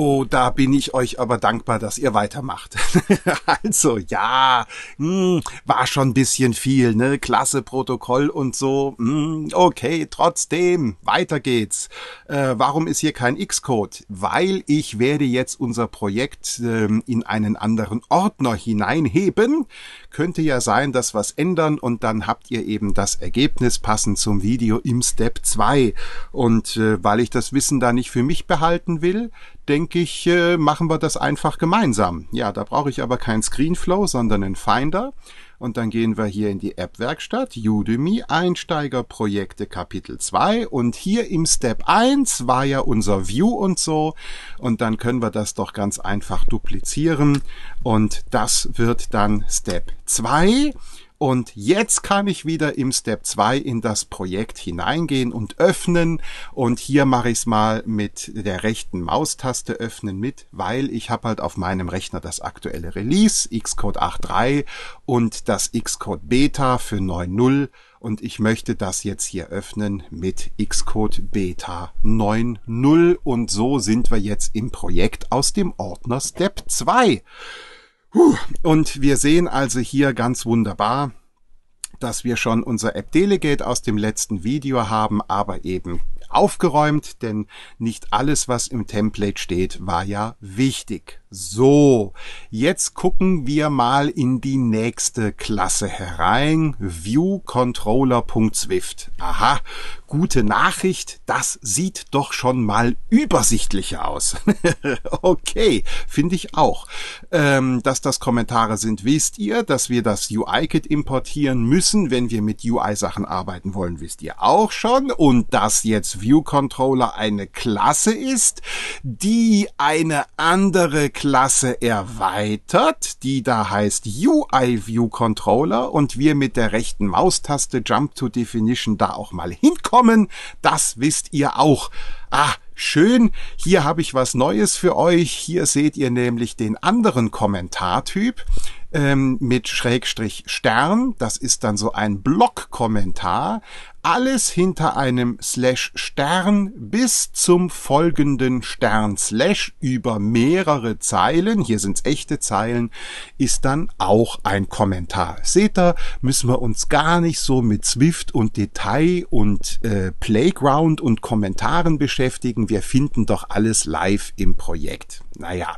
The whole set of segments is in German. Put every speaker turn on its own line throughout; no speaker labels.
Oh, da bin ich euch aber dankbar, dass ihr weitermacht. also ja, mh, hm, war schon ein bisschen viel, ne? Klasse Protokoll und so. Mh, hm, okay, trotzdem, weiter geht's. Äh, warum ist hier kein X-Code? Weil ich werde jetzt unser Projekt äh, in einen anderen Ordner hineinheben. Könnte ja sein, dass was ändern und dann habt ihr eben das Ergebnis passend zum Video im Step 2. Und äh, weil ich das Wissen da nicht für mich behalten will, denke ich, äh, machen wir das einfach gemeinsam. Ja, da brauche ich aber kein Screenflow, sondern einen Finder. Und dann gehen wir hier in die App-Werkstatt, Udemy, Einsteigerprojekte Kapitel 2. Und hier im Step 1 war ja unser View und so. Und dann können wir das doch ganz einfach duplizieren. Und das wird dann Step 2. Und jetzt kann ich wieder im Step 2 in das Projekt hineingehen und öffnen. Und hier mache ich es mal mit der rechten Maustaste öffnen mit, weil ich habe halt auf meinem Rechner das aktuelle Release, Xcode 8.3 und das Xcode Beta für 9.0 und ich möchte das jetzt hier öffnen mit Xcode Beta 9.0 und so sind wir jetzt im Projekt aus dem Ordner Step 2. Und wir sehen also hier ganz wunderbar, dass wir schon unser App Delegate aus dem letzten Video haben, aber eben aufgeräumt, denn nicht alles, was im Template steht, war ja wichtig. So, jetzt gucken wir mal in die nächste Klasse herein. ViewController.swift. Aha, gute Nachricht, das sieht doch schon mal übersichtlicher aus. okay, finde ich auch. Ähm, dass das Kommentare sind, wisst ihr. Dass wir das UI-Kit importieren müssen, wenn wir mit UI-Sachen arbeiten wollen, wisst ihr auch schon. Und dass jetzt ViewController eine Klasse ist, die eine andere Klasse erweitert, die da heißt UI View Controller und wir mit der rechten Maustaste Jump to Definition da auch mal hinkommen, das wisst ihr auch. Ah, schön, hier habe ich was Neues für euch. Hier seht ihr nämlich den anderen Kommentartyp ähm, mit Schrägstrich Stern. Das ist dann so ein Blockkommentar alles hinter einem Slash Stern bis zum folgenden Stern Slash über mehrere Zeilen, hier sind's echte Zeilen, ist dann auch ein Kommentar. Seht ihr, müssen wir uns gar nicht so mit Swift und Detail und äh, Playground und Kommentaren beschäftigen. Wir finden doch alles live im Projekt. Naja,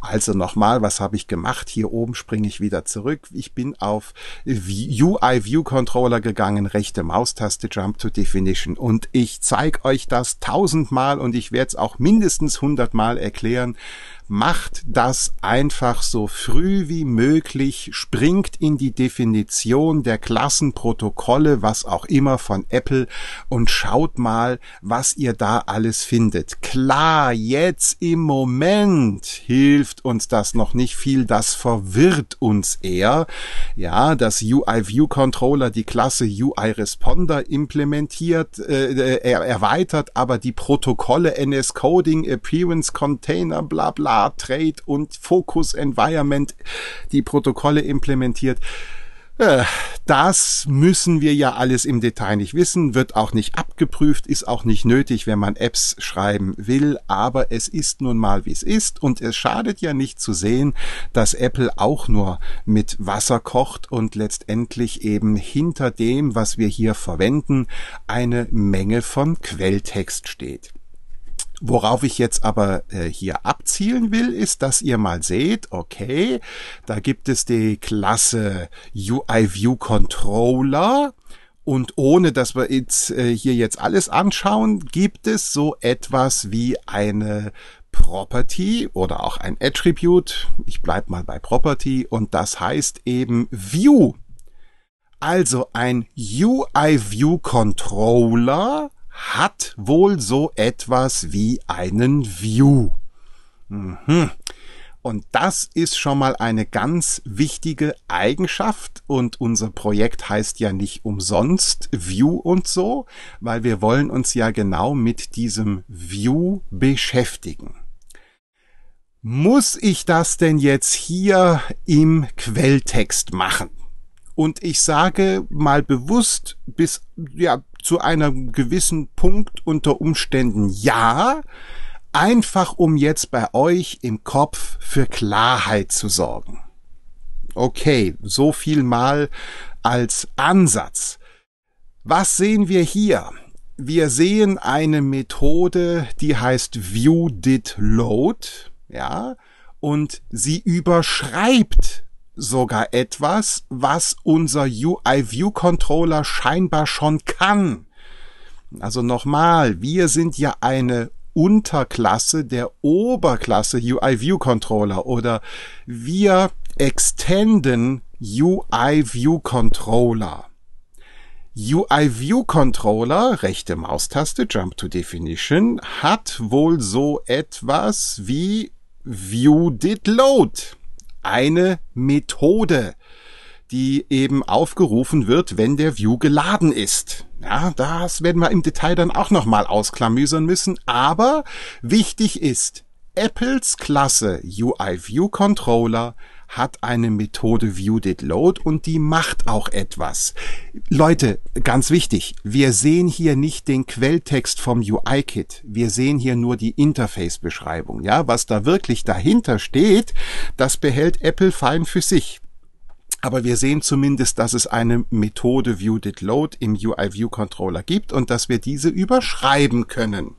also nochmal, was habe ich gemacht? Hier oben springe ich wieder zurück. Ich bin auf UI View Controller gegangen, rechte Maustaste erste Jump to Definition und ich zeige euch das tausendmal und ich werde es auch mindestens hundertmal erklären. Macht das einfach so früh wie möglich, springt in die Definition der Klassenprotokolle, was auch immer von Apple und schaut mal, was ihr da alles findet. Klar, jetzt im Moment hilft uns das noch nicht viel, das verwirrt uns eher. Ja, das UI View Controller, die Klasse UI Responder implementiert, äh, äh erweitert, aber die Protokolle NS Coding, Appearance Container, bla bla, Trade und Focus Environment, die Protokolle implementiert. Äh, das müssen wir ja alles im Detail nicht wissen, wird auch nicht abgeprüft, ist auch nicht nötig, wenn man Apps schreiben will, aber es ist nun mal, wie es ist und es schadet ja nicht zu sehen, dass Apple auch nur mit Wasser kocht und letztendlich eben hinter dem, was wir hier verwenden, eine Menge von Quelltext steht. Worauf ich jetzt aber äh, hier abzielen will, ist, dass ihr mal seht, okay, da gibt es die Klasse UI View Controller. Und ohne dass wir jetzt, äh, hier jetzt alles anschauen, gibt es so etwas wie eine Property oder auch ein Attribute. Ich bleib mal bei Property und das heißt eben View. Also ein UI View Controller hat wohl so etwas wie einen View. Mhm. Und das ist schon mal eine ganz wichtige Eigenschaft. Und unser Projekt heißt ja nicht umsonst View und so, weil wir wollen uns ja genau mit diesem View beschäftigen. Muss ich das denn jetzt hier im Quelltext machen? Und ich sage mal bewusst bis, ja, zu einem gewissen Punkt unter Umständen ja, einfach um jetzt bei euch im Kopf für Klarheit zu sorgen. Okay, so viel mal als Ansatz. Was sehen wir hier? Wir sehen eine Methode, die heißt View Did Load, ja, und sie überschreibt sogar etwas, was unser UI-View-Controller scheinbar schon kann. Also nochmal, wir sind ja eine Unterklasse der Oberklasse UI-View-Controller oder wir extenden UI-View-Controller. UI-View-Controller, rechte Maustaste, Jump to Definition, hat wohl so etwas wie View Did Load eine Methode, die eben aufgerufen wird, wenn der View geladen ist. Ja, das werden wir im Detail dann auch nochmal ausklamüsern müssen. Aber wichtig ist, Apples Klasse UI View Controller hat eine Methode Viewed Load und die macht auch etwas. Leute, ganz wichtig, wir sehen hier nicht den Quelltext vom UI-Kit. Wir sehen hier nur die Interface-Beschreibung. Ja, was da wirklich dahinter steht, das behält Apple fein für sich. Aber wir sehen zumindest, dass es eine Methode Viewed Load im UI View Controller gibt und dass wir diese überschreiben können.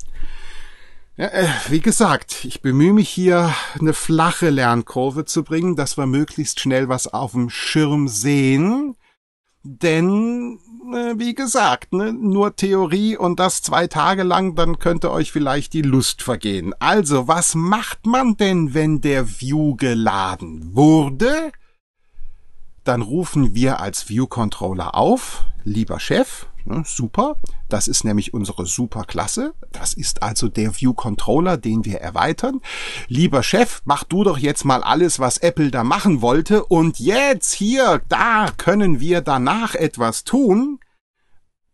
Ja, äh, wie gesagt, ich bemühe mich hier eine flache Lernkurve zu bringen, dass wir möglichst schnell was auf dem Schirm sehen. Denn, äh, wie gesagt, ne, nur Theorie und das zwei Tage lang, dann könnte euch vielleicht die Lust vergehen. Also, was macht man denn, wenn der View geladen wurde? Dann rufen wir als View-Controller auf, lieber Chef, Ne, super. Das ist nämlich unsere Superklasse. Das ist also der View Controller, den wir erweitern. Lieber Chef, mach du doch jetzt mal alles, was Apple da machen wollte. Und jetzt hier, da können wir danach etwas tun.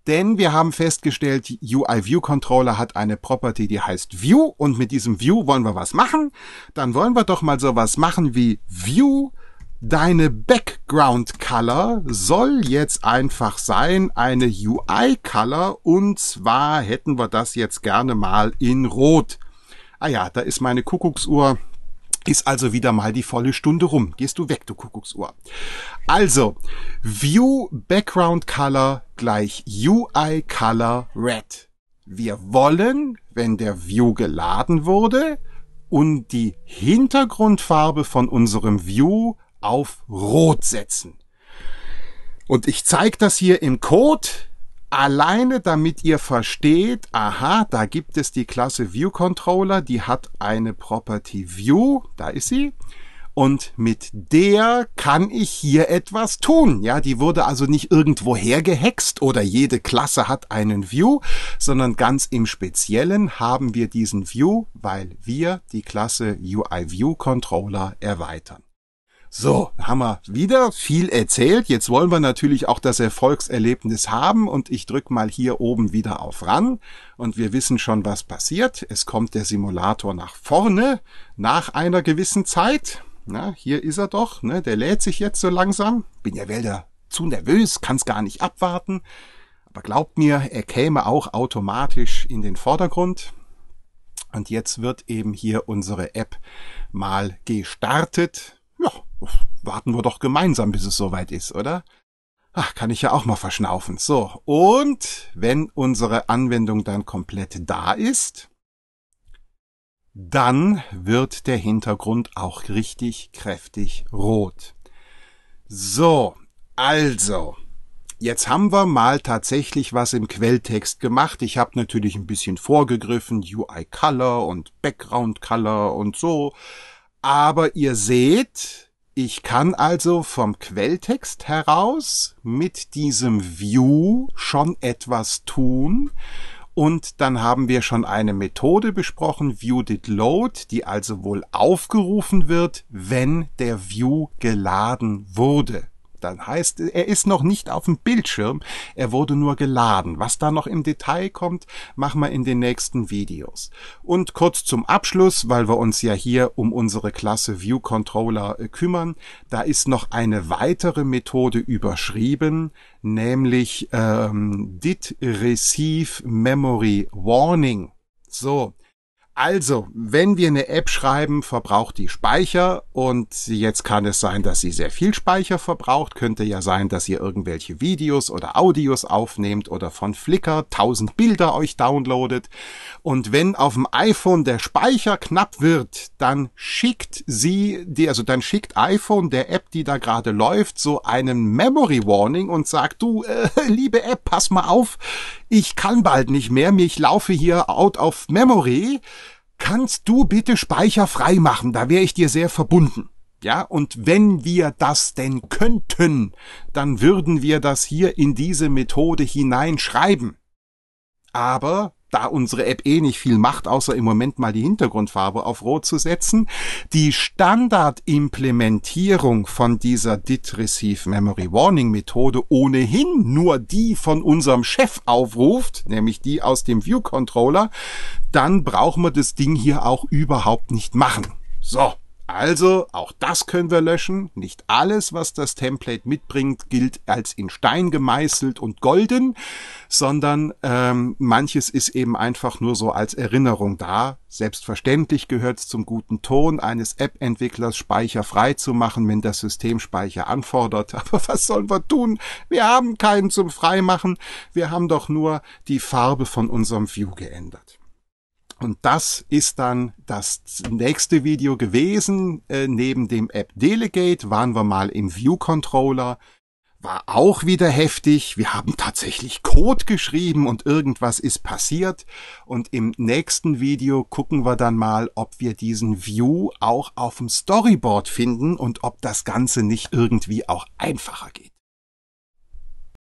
Denn wir haben festgestellt, UI View Controller hat eine Property, die heißt View. Und mit diesem View wollen wir was machen. Dann wollen wir doch mal sowas machen wie View Deine Background Color soll jetzt einfach sein eine UI Color und zwar hätten wir das jetzt gerne mal in Rot. Ah ja, da ist meine Kuckucksuhr. Ist also wieder mal die volle Stunde rum. Gehst du weg, du Kuckucksuhr. Also, View Background Color gleich UI Color Red. Wir wollen, wenn der View geladen wurde und die Hintergrundfarbe von unserem View auf Rot setzen. Und ich zeige das hier im Code alleine, damit ihr versteht, aha, da gibt es die Klasse View Controller, die hat eine Property View, da ist sie. Und mit der kann ich hier etwas tun. Ja, die wurde also nicht irgendwo hergehext oder jede Klasse hat einen View, sondern ganz im Speziellen haben wir diesen View, weil wir die Klasse UI View Controller erweitern. So, haben wir wieder viel erzählt. Jetzt wollen wir natürlich auch das Erfolgserlebnis haben und ich drücke mal hier oben wieder auf ran und wir wissen schon, was passiert. Es kommt der Simulator nach vorne nach einer gewissen Zeit. Na, hier ist er doch, ne? der lädt sich jetzt so langsam. Bin ja weder zu nervös, kann's gar nicht abwarten. Aber glaubt mir, er käme auch automatisch in den Vordergrund. Und jetzt wird eben hier unsere App mal gestartet. Ja, warten wir doch gemeinsam, bis es soweit ist, oder? Ach, kann ich ja auch mal verschnaufen. So, und wenn unsere Anwendung dann komplett da ist, dann wird der Hintergrund auch richtig kräftig rot. So, also, jetzt haben wir mal tatsächlich was im Quelltext gemacht. Ich habe natürlich ein bisschen vorgegriffen, UI Color und Background Color und so. Aber ihr seht, ich kann also vom Quelltext heraus mit diesem View schon etwas tun. Und dann haben wir schon eine Methode besprochen, ViewDidLoad, die also wohl aufgerufen wird, wenn der View geladen wurde. Dann heißt, er ist noch nicht auf dem Bildschirm, er wurde nur geladen. Was da noch im Detail kommt, machen wir in den nächsten Videos. Und kurz zum Abschluss, weil wir uns ja hier um unsere Klasse View Controller äh, kümmern, da ist noch eine weitere Methode überschrieben, nämlich ähm, Did Receive Memory Warning. So, also, wenn wir eine App schreiben, verbraucht die Speicher und jetzt kann es sein, dass sie sehr viel Speicher verbraucht. Könnte ja sein, dass ihr irgendwelche Videos oder Audios aufnehmt oder von Flickr 1000 Bilder euch downloadet. Und wenn auf dem iPhone der Speicher knapp wird, dann schickt sie, die, also dann schickt iPhone der App, die da gerade läuft, so einen Memory Warning und sagt, du, äh, liebe App, pass mal auf, ich kann bald nicht mehr, ich laufe hier out of memory kannst du bitte Speicher frei machen, da wäre ich dir sehr verbunden. Ja, und wenn wir das denn könnten, dann würden wir das hier in diese Methode hineinschreiben. Aber da unsere App eh nicht viel macht, außer im Moment mal die Hintergrundfarbe auf Rot zu setzen. Die Standardimplementierung von dieser DIT Receive Memory Warning Methode ohnehin nur die von unserem Chef aufruft, nämlich die aus dem View Controller, dann brauchen wir das Ding hier auch überhaupt nicht machen. So. Also, auch das können wir löschen. Nicht alles, was das Template mitbringt, gilt als in Stein gemeißelt und golden sondern ähm, manches ist eben einfach nur so als Erinnerung da. Selbstverständlich gehört es zum guten Ton eines App-Entwicklers, Speicher frei zu machen, wenn das System Speicher anfordert. Aber was sollen wir tun? Wir haben keinen zum Freimachen. Wir haben doch nur die Farbe von unserem View geändert. Und das ist dann das nächste Video gewesen. Äh, neben dem App Delegate waren wir mal im View Controller war auch wieder heftig. Wir haben tatsächlich Code geschrieben und irgendwas ist passiert. Und im nächsten Video gucken wir dann mal, ob wir diesen View auch auf dem Storyboard finden und ob das Ganze nicht irgendwie auch einfacher geht.